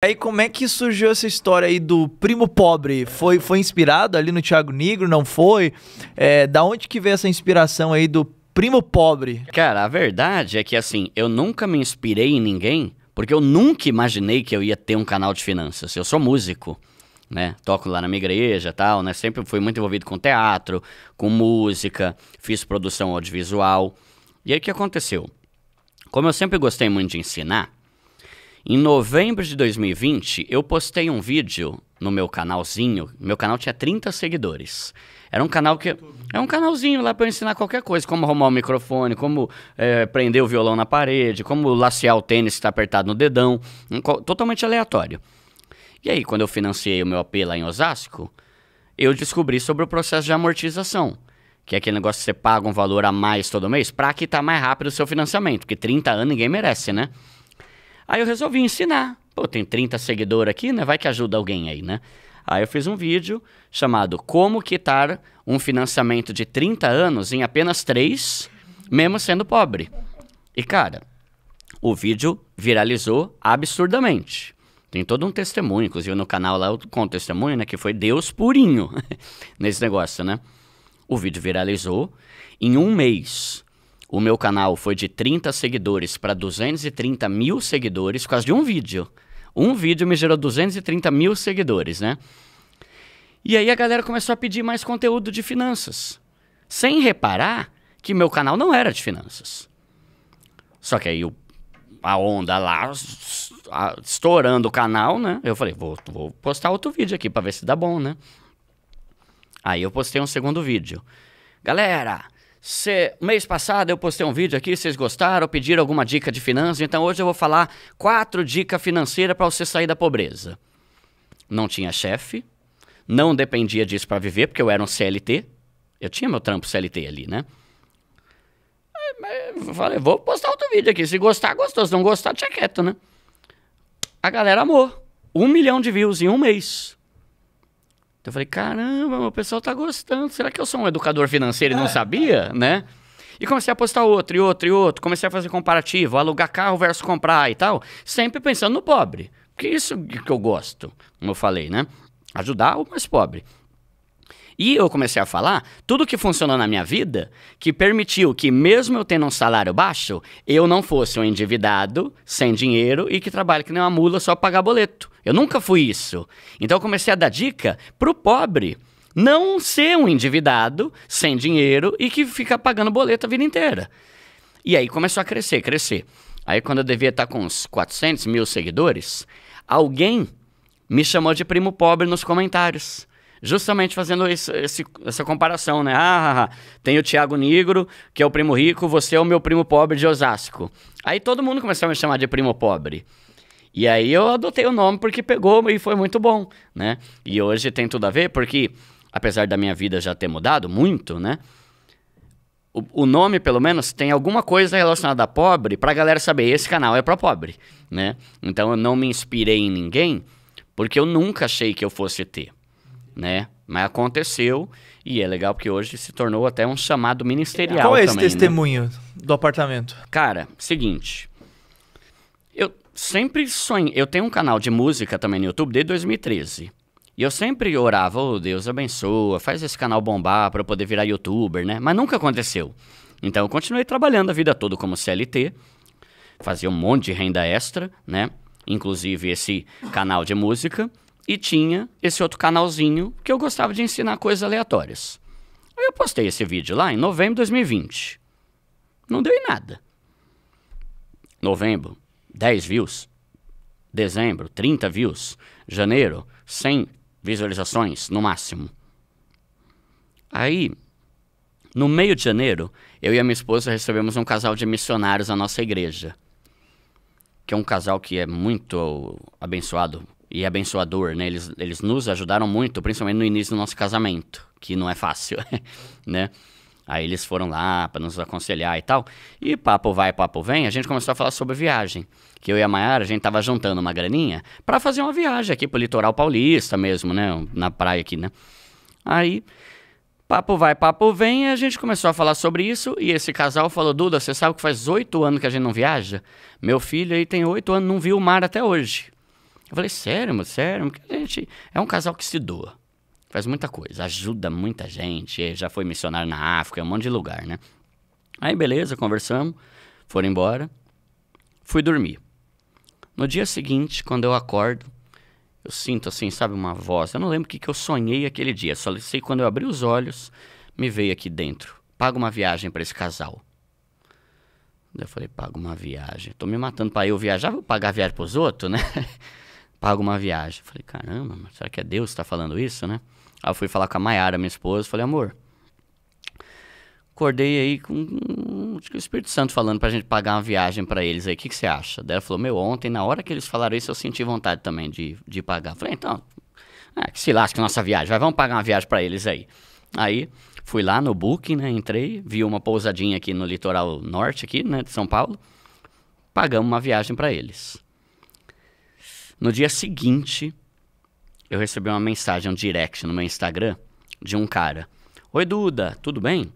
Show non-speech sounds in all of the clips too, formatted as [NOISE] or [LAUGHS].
Aí como é que surgiu essa história aí do primo pobre? Foi, foi inspirado ali no Thiago Negro, não foi? É, da onde que veio essa inspiração aí do primo pobre? Cara, a verdade é que assim, eu nunca me inspirei em ninguém, porque eu nunca imaginei que eu ia ter um canal de finanças. Eu sou músico, né? Toco lá na minha igreja, tal, né? Sempre fui muito envolvido com teatro, com música, fiz produção audiovisual. E aí o que aconteceu? Como eu sempre gostei muito de ensinar, em novembro de 2020, eu postei um vídeo no meu canalzinho. Meu canal tinha 30 seguidores. Era um canal que. É um canalzinho lá para ensinar qualquer coisa, como arrumar o microfone, como é, prender o violão na parede, como lacear o tênis que está apertado no dedão. Um, totalmente aleatório. E aí, quando eu financiei o meu AP lá em Osasco, eu descobri sobre o processo de amortização. Que é aquele negócio que você paga um valor a mais todo mês para quitar mais rápido o seu financiamento. Porque 30 anos ninguém merece, né? Aí eu resolvi ensinar. Pô, tem 30 seguidores aqui, né? Vai que ajuda alguém aí, né? Aí eu fiz um vídeo chamado Como Quitar um Financiamento de 30 Anos em Apenas 3, mesmo sendo pobre. E cara, o vídeo viralizou absurdamente. Tem todo um testemunho, inclusive no canal lá eu conto testemunho, né? Que foi Deus purinho [LAUGHS] nesse negócio, né? O vídeo viralizou em um mês o meu canal foi de 30 seguidores para 230 mil seguidores por causa de um vídeo. Um vídeo me gerou 230 mil seguidores, né? E aí a galera começou a pedir mais conteúdo de finanças, sem reparar que meu canal não era de finanças. Só que aí o, a onda lá, a, estourando o canal, né? Eu falei, vou, vou postar outro vídeo aqui para ver se dá bom, né? Aí eu postei um segundo vídeo. Galera, Cê, mês passado eu postei um vídeo aqui, vocês gostaram, pediram alguma dica de finanças, então hoje eu vou falar quatro dicas financeiras para você sair da pobreza. Não tinha chefe, não dependia disso para viver, porque eu era um CLT. Eu tinha meu trampo CLT ali, né? falei, vou postar outro vídeo aqui. Se gostar, gostou. Se não gostar, tinha quieto, né? A galera amou. Um milhão de views em um mês. Então eu falei, caramba, o pessoal tá gostando. Será que eu sou um educador financeiro e não sabia, né? E comecei a postar outro, e outro, e outro. Comecei a fazer comparativo, alugar carro versus comprar e tal. Sempre pensando no pobre. Porque isso que eu gosto, como eu falei, né? Ajudar o mais pobre. E eu comecei a falar tudo que funcionou na minha vida que permitiu que, mesmo eu tendo um salário baixo, eu não fosse um endividado, sem dinheiro e que trabalha que nem uma mula só pagar boleto. Eu nunca fui isso. Então eu comecei a dar dica pro pobre não ser um endividado, sem dinheiro e que fica pagando boleto a vida inteira. E aí começou a crescer, crescer. Aí quando eu devia estar tá com uns 400 mil seguidores, alguém me chamou de primo pobre nos comentários justamente fazendo esse, esse, essa comparação, né? Ah, tem o Tiago Negro, que é o primo rico, você é o meu primo pobre de Osasco. Aí todo mundo começou a me chamar de primo pobre. E aí eu adotei o nome porque pegou e foi muito bom, né? E hoje tem tudo a ver porque, apesar da minha vida já ter mudado muito, né? O, o nome, pelo menos, tem alguma coisa relacionada a pobre pra galera saber, esse canal é pra pobre, né? Então eu não me inspirei em ninguém porque eu nunca achei que eu fosse ter né? Mas aconteceu e é legal porque hoje se tornou até um chamado ministerial. Qual é esse também, né? testemunho né? do apartamento? Cara, seguinte. Eu sempre sonhei. Eu tenho um canal de música também no YouTube desde 2013. E eu sempre orava, oh Deus abençoa, faz esse canal bombar para eu poder virar youtuber, né? Mas nunca aconteceu. Então eu continuei trabalhando a vida toda como CLT, fazia um monte de renda extra, né? Inclusive esse canal de música. E tinha esse outro canalzinho que eu gostava de ensinar coisas aleatórias. Aí eu postei esse vídeo lá em novembro de 2020. Não deu em nada. Novembro, 10 views. Dezembro, 30 views. Janeiro, 100 visualizações no máximo. Aí, no meio de janeiro, eu e a minha esposa recebemos um casal de missionários na nossa igreja. Que é um casal que é muito abençoado e abençoador, né? Eles, eles nos ajudaram muito, principalmente no início do nosso casamento, que não é fácil, [LAUGHS] né? Aí eles foram lá para nos aconselhar e tal. E papo vai, papo vem, a gente começou a falar sobre viagem. Que eu e a Mayara, a gente tava juntando uma graninha para fazer uma viagem aqui pro litoral paulista mesmo, né? Na praia aqui, né? Aí, papo vai, papo vem, a gente começou a falar sobre isso. E esse casal falou: Duda, você sabe que faz oito anos que a gente não viaja? Meu filho aí tem oito anos, não viu o mar até hoje. Eu falei, sério, mano, sério, porque a gente é um casal que se doa. Faz muita coisa, ajuda muita gente, já foi missionário na África, é um monte de lugar, né? Aí beleza, conversamos, foram embora, fui dormir. No dia seguinte, quando eu acordo, eu sinto assim, sabe, uma voz. Eu não lembro o que, que eu sonhei aquele dia, só sei quando eu abri os olhos, me veio aqui dentro. Paga uma viagem para esse casal. Eu falei, paga uma viagem. Tô me matando para eu viajar, vou pagar viagem pros outros, né? [LAUGHS] paga uma viagem. Falei, caramba, será que é Deus que tá falando isso, né? Aí eu fui falar com a Mayara, minha esposa, falei, amor, acordei aí com o Espírito Santo falando pra gente pagar uma viagem para eles aí, o que, que você acha? Daí ela falou, meu, ontem, na hora que eles falaram isso, eu senti vontade também de, de pagar. Falei, então, é, que se lasque nossa viagem, vai, vamos pagar uma viagem para eles aí. Aí, fui lá no Booking, né, entrei, vi uma pousadinha aqui no litoral norte aqui, né, de São Paulo, pagamos uma viagem para eles. No dia seguinte, eu recebi uma mensagem, um direct no meu Instagram de um cara. Oi Duda, tudo bem?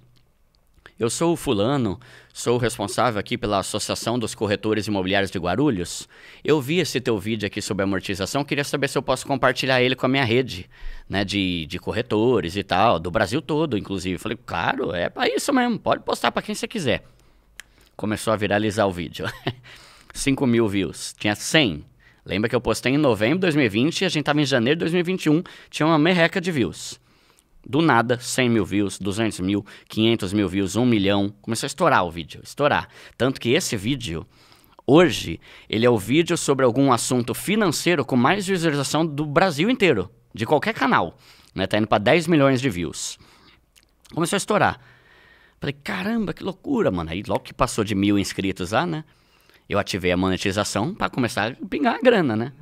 Eu sou o fulano, sou o responsável aqui pela Associação dos Corretores Imobiliários de Guarulhos. Eu vi esse teu vídeo aqui sobre amortização, queria saber se eu posso compartilhar ele com a minha rede, né, de, de corretores e tal, do Brasil todo, inclusive. Falei, claro, é para isso mesmo, pode postar para quem você quiser. Começou a viralizar o vídeo. 5 [LAUGHS] mil views, tinha 100. Lembra que eu postei em novembro de 2020 e a gente estava em janeiro de 2021, tinha uma merreca de views. Do nada, 100 mil views, 200 mil, 500 mil views, 1 milhão. Começou a estourar o vídeo, estourar. Tanto que esse vídeo, hoje, ele é o vídeo sobre algum assunto financeiro com mais visualização do Brasil inteiro, de qualquer canal. Né? Tá indo para 10 milhões de views. Começou a estourar. Falei, caramba, que loucura, mano. Aí logo que passou de mil inscritos lá, né? eu ativei a monetização para começar a pingar a grana, né?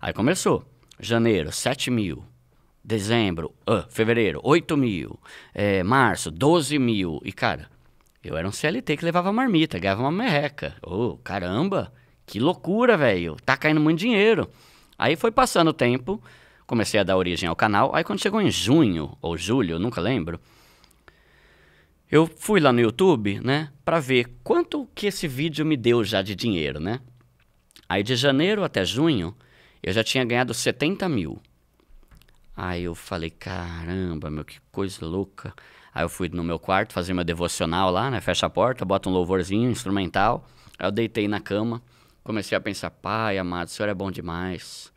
Aí começou. Janeiro, 7 mil. Dezembro, uh, fevereiro, 8 mil. É, março, 12 mil. E, cara, eu era um CLT que levava marmita, ganhava uma merreca. Ô, oh, caramba, que loucura, velho. Tá caindo muito dinheiro. Aí foi passando o tempo, comecei a dar origem ao canal. Aí quando chegou em junho ou julho, nunca lembro, eu fui lá no YouTube, né, para ver quanto que esse vídeo me deu já de dinheiro, né? Aí de janeiro até junho, eu já tinha ganhado 70 mil. Aí eu falei, caramba, meu, que coisa louca. Aí eu fui no meu quarto fazer meu devocional lá, né? Fecha a porta, bota um louvorzinho, instrumental. Aí eu deitei na cama, comecei a pensar, pai amado, o senhor é bom demais.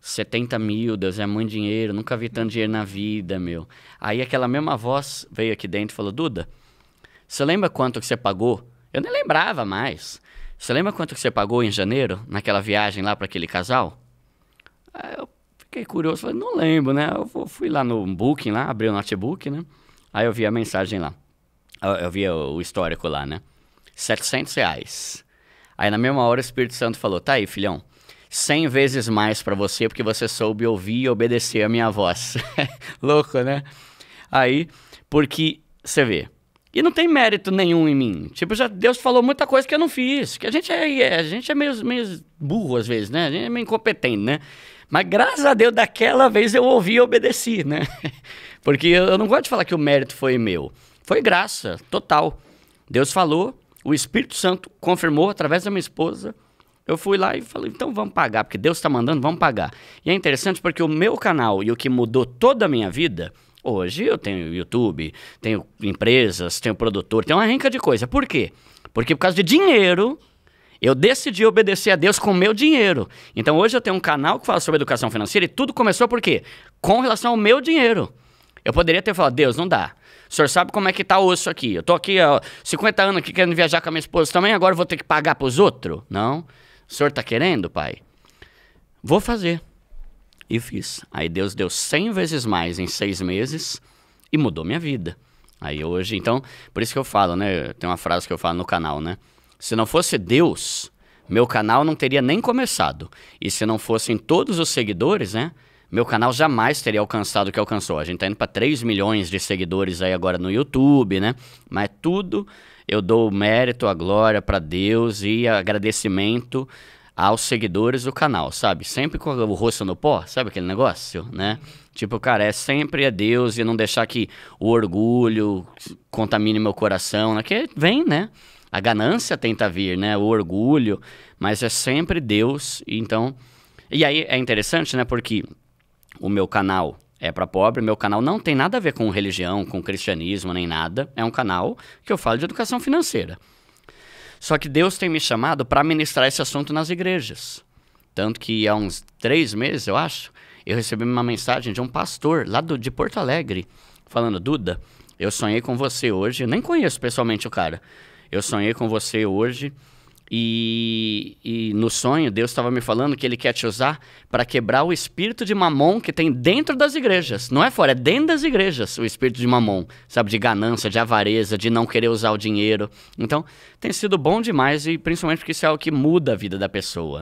70 Deus, é muito dinheiro, nunca vi tanto dinheiro na vida, meu. Aí aquela mesma voz veio aqui dentro e falou: Duda, você lembra quanto que você pagou? Eu nem lembrava mais. Você lembra quanto que você pagou em janeiro, naquela viagem lá para aquele casal? Aí eu fiquei curioso, falei, não lembro, né? Eu fui lá no Booking, lá, abri o notebook, né? Aí eu vi a mensagem lá. Eu, eu vi o histórico lá, né? 700 reais. Aí na mesma hora o Espírito Santo falou: tá aí, filhão, 100 vezes mais para você porque você soube ouvir e obedecer a minha voz. [LAUGHS] Louco, né? Aí, porque você vê. E não tem mérito nenhum em mim. Tipo, já Deus falou muita coisa que eu não fiz. Que a gente é, é a gente é meio, meio burro às vezes, né? A gente é meio incompetente, né? Mas graças a Deus, daquela vez eu ouvi e obedeci, né? [LAUGHS] Porque eu não gosto de falar que o mérito foi meu. Foi graça, total. Deus falou, o Espírito Santo confirmou através da minha esposa eu fui lá e falei, então vamos pagar, porque Deus está mandando, vamos pagar. E é interessante porque o meu canal e o que mudou toda a minha vida, hoje eu tenho YouTube, tenho empresas, tenho produtor, tenho uma renca de coisa. Por quê? Porque por causa de dinheiro, eu decidi obedecer a Deus com o meu dinheiro. Então hoje eu tenho um canal que fala sobre educação financeira e tudo começou por quê? Com relação ao meu dinheiro. Eu poderia ter falado, Deus, não dá. O senhor sabe como é que tá osso aqui. Eu tô aqui há 50 anos aqui querendo viajar com a minha esposa também, agora vou ter que pagar pros outros? Não. O senhor está querendo, pai? Vou fazer. E fiz. Aí Deus deu 100 vezes mais em seis meses e mudou minha vida. Aí hoje, então, por isso que eu falo, né? Tem uma frase que eu falo no canal, né? Se não fosse Deus, meu canal não teria nem começado. E se não fossem todos os seguidores, né? Meu canal jamais teria alcançado o que alcançou. A gente tá indo para 3 milhões de seguidores aí agora no YouTube, né? Mas tudo eu dou o mérito, a glória para Deus e agradecimento aos seguidores do canal, sabe? Sempre com o rosto no pó, sabe aquele negócio, né? Tipo, cara, é sempre a Deus e não deixar que o orgulho contamine meu coração, né? Que vem, né? A ganância tenta vir, né? O orgulho, mas é sempre Deus, então... E aí é interessante, né? Porque o meu canal é para pobre. Meu canal não tem nada a ver com religião, com cristianismo, nem nada. É um canal que eu falo de educação financeira. Só que Deus tem me chamado para ministrar esse assunto nas igrejas. Tanto que há uns três meses, eu acho, eu recebi uma mensagem de um pastor lá do, de Porto Alegre, falando: Duda, eu sonhei com você hoje. Eu nem conheço pessoalmente o cara. Eu sonhei com você hoje e, e, no sonho, Deus estava me falando que Ele quer te usar para quebrar o espírito de mamon que tem dentro das igrejas. Não é fora, é dentro das igrejas o espírito de mamon, sabe? De ganância, de avareza, de não querer usar o dinheiro. Então, tem sido bom demais e principalmente porque isso é o que muda a vida da pessoa.